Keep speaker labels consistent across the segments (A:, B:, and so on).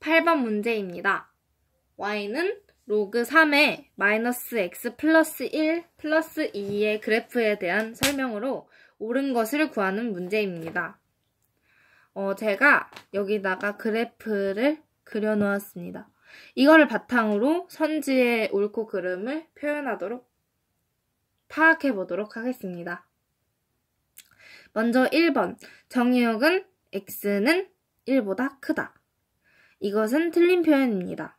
A: 8번 문제입니다. y는 로그 3의 마이너스 x 플러스 1 플러스 2의 그래프에 대한 설명으로 옳은 것을 구하는 문제입니다. 어, 제가 여기다가 그래프를 그려놓았습니다. 이거를 바탕으로 선지의 옳고 그름을 표현하도록 파악해 보도록 하겠습니다. 먼저 1번 정의역은 x는 1보다 크다. 이것은 틀린 표현입니다.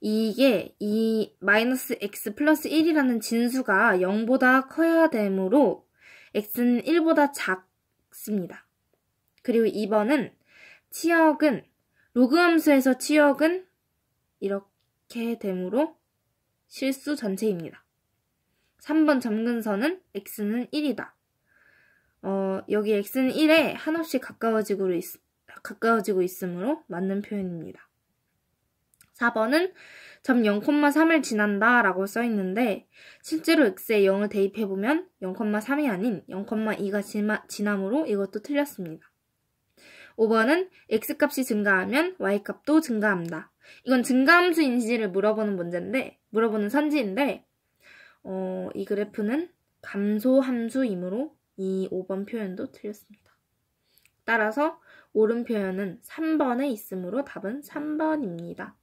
A: 이게 이 마이너스 x 플러스 1이라는 진수가 0보다 커야 되므로 x는 1보다 작습니다. 그리고 2번은 치역은 로그 함수에서 치역은 이렇게 되므로 실수 전체입니다. 3번 점근선은 x는 1이다. 어, 여기 x는 1에 한없이 가까워지고 있, 습니다 가까워지고 있으므로 맞는 표현입니다. 4번은 점 0,3을 지난다 라고 써있는데 실제로 x에 0을 대입해보면 0,3이 아닌 0,2가 지나므로 이것도 틀렸습니다. 5번은 x값이 증가하면 y값도 증가합니다. 이건 증가함수인지를 물어보는 문제인데 물어보는 선지인데 어, 이 그래프는 감소함수이므로 이 5번 표현도 틀렸습니다. 따라서 옳은 표현은 3번에 있으므로 답은 3번입니다.